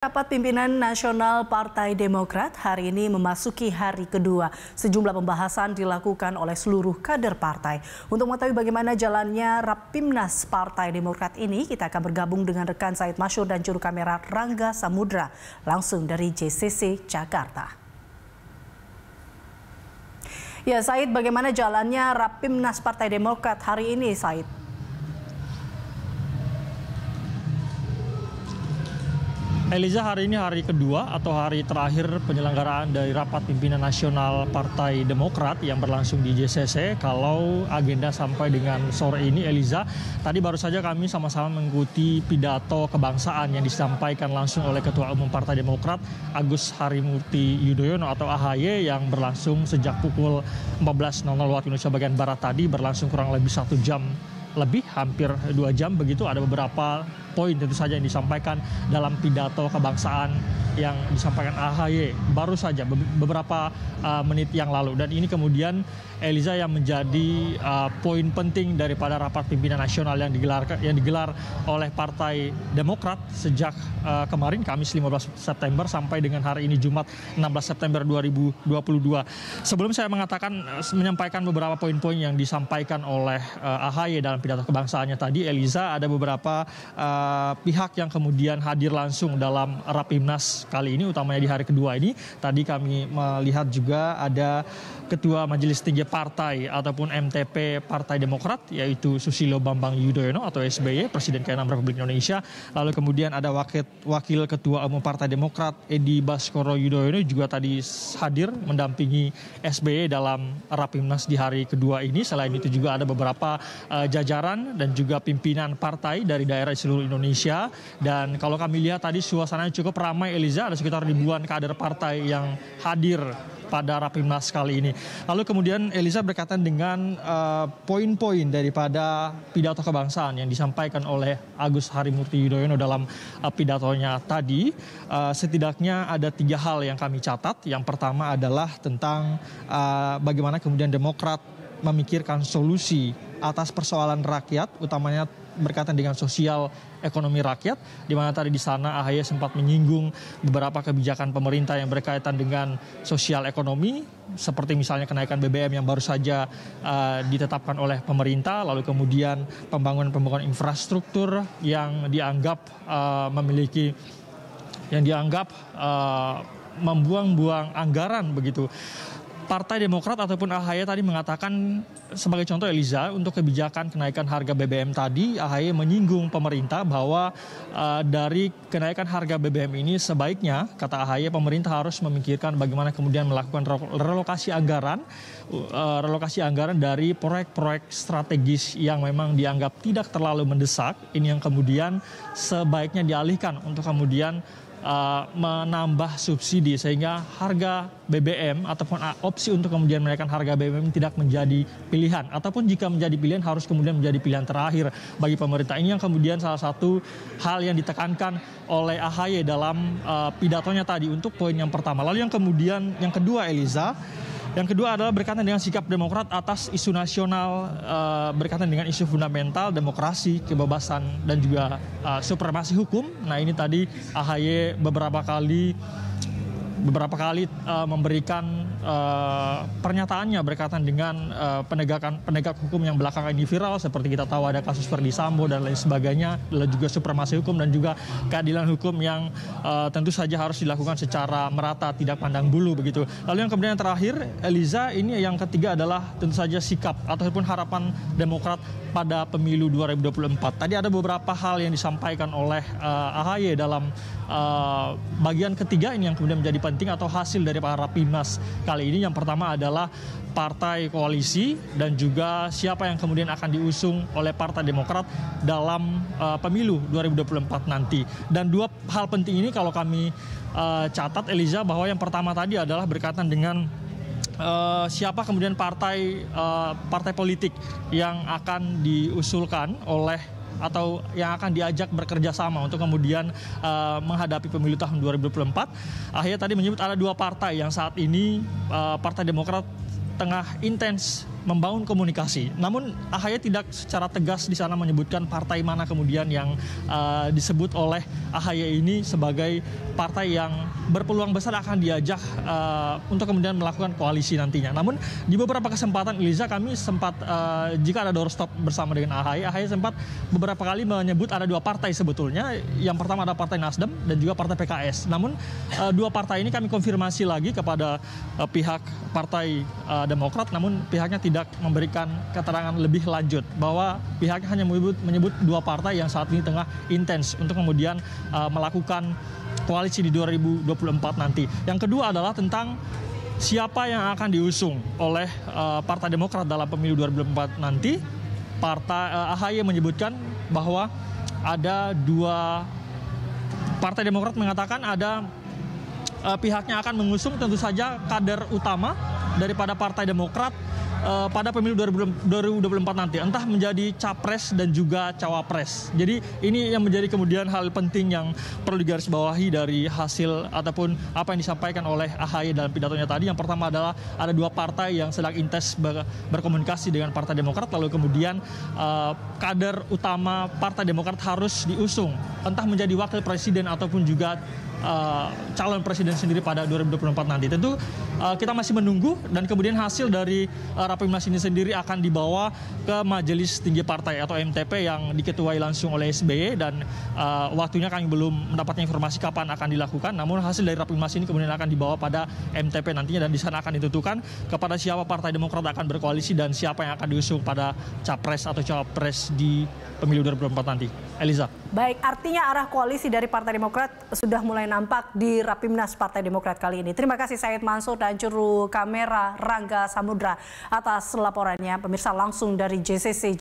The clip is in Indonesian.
Rapat pimpinan nasional Partai Demokrat hari ini memasuki hari kedua. Sejumlah pembahasan dilakukan oleh seluruh kader partai. Untuk mengetahui bagaimana jalannya Rapimnas Partai Demokrat ini, kita akan bergabung dengan rekan Said Masyur dan juru kamera Rangga Samudra langsung dari JCC Jakarta. Ya Said, bagaimana jalannya Rapimnas Partai Demokrat hari ini Said? Eliza hari ini hari kedua atau hari terakhir penyelenggaraan dari rapat pimpinan nasional Partai Demokrat yang berlangsung di JCC. Kalau agenda sampai dengan sore ini Eliza, tadi baru saja kami sama-sama mengikuti pidato kebangsaan yang disampaikan langsung oleh Ketua Umum Partai Demokrat Agus Harimurti Yudhoyono atau AHY yang berlangsung sejak pukul 14.00 waktu Indonesia bagian barat tadi berlangsung kurang lebih satu jam lebih hampir dua jam begitu ada beberapa poin tentu saja yang disampaikan dalam pidato kebangsaan yang disampaikan AHY baru saja beberapa uh, menit yang lalu dan ini kemudian Eliza yang menjadi uh, poin penting daripada rapat pimpinan nasional yang digelar yang digelar oleh Partai Demokrat sejak uh, kemarin Kamis 15 September sampai dengan hari ini Jumat 16 September 2022. Sebelum saya mengatakan uh, menyampaikan beberapa poin-poin yang disampaikan oleh uh, AHY dalam pidato kebangsaannya tadi, Eliza, ada beberapa uh, pihak yang kemudian hadir langsung dalam rapimnas kali ini, utamanya di hari kedua ini. Tadi kami melihat juga ada Ketua Majelis Tinggi Partai ataupun MTP Partai Demokrat, yaitu Susilo Bambang Yudhoyono atau SBY, Presiden ke-6 Republik Indonesia. Lalu kemudian ada Wakil, Wakil Ketua Umum Partai Demokrat, Edi Baskoro Yudhoyono juga tadi hadir mendampingi SBY dalam rapimnas di hari kedua ini. Selain itu juga ada beberapa uh, jajaran jajaran dan juga pimpinan partai dari daerah seluruh Indonesia. Dan kalau kami lihat tadi suasana cukup ramai Eliza, ada sekitar ribuan kader partai yang hadir pada Rapimnas kali ini. Lalu kemudian Eliza berkaitan dengan eh, poin-poin uh, daripada pidato kebangsaan yang disampaikan oleh Agus Harimurti Yudhoyono dalam uh, pidatonya tadi. Uh, setidaknya ada tiga hal yang kami catat. Yang pertama adalah tentang uh, bagaimana kemudian Demokrat memikirkan solusi atas persoalan rakyat, utamanya berkaitan dengan sosial ekonomi rakyat, di mana tadi di sana AHY sempat menyinggung beberapa kebijakan pemerintah yang berkaitan dengan sosial ekonomi, seperti misalnya kenaikan BBM yang baru saja uh, ditetapkan oleh pemerintah, lalu kemudian pembangunan-pembangunan infrastruktur yang dianggap uh, memiliki, yang dianggap uh, membuang-buang anggaran begitu. Partai Demokrat ataupun AHY tadi mengatakan sebagai contoh Eliza untuk kebijakan kenaikan harga BBM tadi AHY menyinggung pemerintah bahwa uh, dari kenaikan harga BBM ini sebaiknya kata AHY pemerintah harus memikirkan bagaimana kemudian melakukan relokasi anggaran Eh, relokasi anggaran dari proyek-proyek strategis yang memang dianggap tidak terlalu mendesak, ini yang kemudian sebaiknya dialihkan untuk kemudian uh, menambah subsidi sehingga harga BBM ataupun eh, opsi untuk kemudian menaikkan harga BBM tidak menjadi pilihan ataupun jika menjadi pilihan harus kemudian menjadi pilihan terakhir bagi pemerintah ini yang kemudian salah satu hal yang ditekankan oleh AHY dalam uh, pidatonya tadi untuk poin yang pertama lalu yang kemudian yang kedua Eliza yang kedua adalah berkaitan dengan sikap Demokrat atas isu nasional, uh, berkaitan dengan isu fundamental, demokrasi, kebebasan, dan juga uh, supremasi hukum. Nah ini tadi AHY beberapa kali beberapa kali uh, memberikan Eh, pernyataannya berkaitan dengan eh, penegakan penegak hukum yang belakangan ini viral seperti kita tahu ada kasus Verdi Sambo dan lain sebagainya, dan juga supremasi hukum dan juga keadilan hukum yang uh, tentu saja harus dilakukan secara merata, tidak pandang bulu begitu. Lalu yang kemudian yang terakhir, Eliza ini yang ketiga adalah tentu saja sikap ataupun harapan Demokrat pada pemilu 2024. Tadi ada beberapa hal yang disampaikan oleh uh, AHY dalam uh, bagian ketiga ini yang kemudian menjadi penting atau hasil dari para rapimnas kali ini yang pertama adalah partai koalisi dan juga siapa yang kemudian akan diusung oleh Partai Demokrat dalam uh, pemilu 2024 nanti. Dan dua hal penting ini kalau kami uh, catat Eliza bahwa yang pertama tadi adalah berkaitan dengan uh, siapa kemudian partai uh, partai politik yang akan diusulkan oleh atau yang akan diajak bekerja sama untuk kemudian uh, menghadapi pemilu tahun 2024. Akhirnya tadi menyebut ada dua partai yang saat ini uh, Partai Demokrat tengah intens membangun komunikasi. Namun AHY tidak secara tegas di sana menyebutkan partai mana kemudian yang uh, disebut oleh AHY ini sebagai partai yang berpeluang besar akan diajak uh, untuk kemudian melakukan koalisi nantinya. Namun di beberapa kesempatan Eliza kami sempat uh, jika ada doorstop bersama dengan AHY, AHY sempat beberapa kali menyebut ada dua partai sebetulnya. Yang pertama ada Partai Nasdem dan juga Partai PKS. Namun uh, dua partai ini kami konfirmasi lagi kepada uh, pihak Partai uh, Demokrat namun pihaknya tidak tidak memberikan keterangan lebih lanjut bahwa pihaknya hanya menyebut, menyebut dua partai yang saat ini tengah intens untuk kemudian uh, melakukan koalisi di 2024 nanti. Yang kedua adalah tentang siapa yang akan diusung oleh uh, Partai Demokrat dalam pemilu 2024 nanti. Partai uh, eh, AHY menyebutkan bahwa ada dua Partai Demokrat mengatakan ada uh, pihaknya akan mengusung tentu saja kader utama daripada Partai Demokrat uh, pada pemilu 2024 nanti, entah menjadi capres dan juga cawapres. Jadi ini yang menjadi kemudian hal penting yang perlu digarisbawahi dari hasil ataupun apa yang disampaikan oleh AHY dalam pidatonya tadi. Yang pertama adalah ada dua partai yang sedang intens ber berkomunikasi dengan Partai Demokrat, lalu kemudian uh, kader utama Partai Demokrat harus diusung, entah menjadi wakil presiden ataupun juga uh, calon presiden sendiri pada 2024 nanti. Tentu uh, kita masih menunggu dan kemudian hasil dari uh, eh, rapimnas ini sendiri akan dibawa ke Majelis Tinggi Partai atau MTP yang diketuai langsung oleh SBY dan uh, waktunya kami belum mendapatkan informasi kapan akan dilakukan. Namun hasil dari rapimnas ini kemudian akan dibawa pada MTP nantinya dan di sana akan ditentukan kepada siapa Partai Demokrat akan berkoalisi dan siapa yang akan diusung pada capres atau cawapres di pemilu 2024 nanti. Eliza. Baik, artinya arah koalisi dari Partai Demokrat sudah mulai nampak di Rapimnas Partai Demokrat kali ini. Terima kasih Said Mansur dan juru kamera Rangga Samudra atas laporannya. Pemirsa langsung dari JCC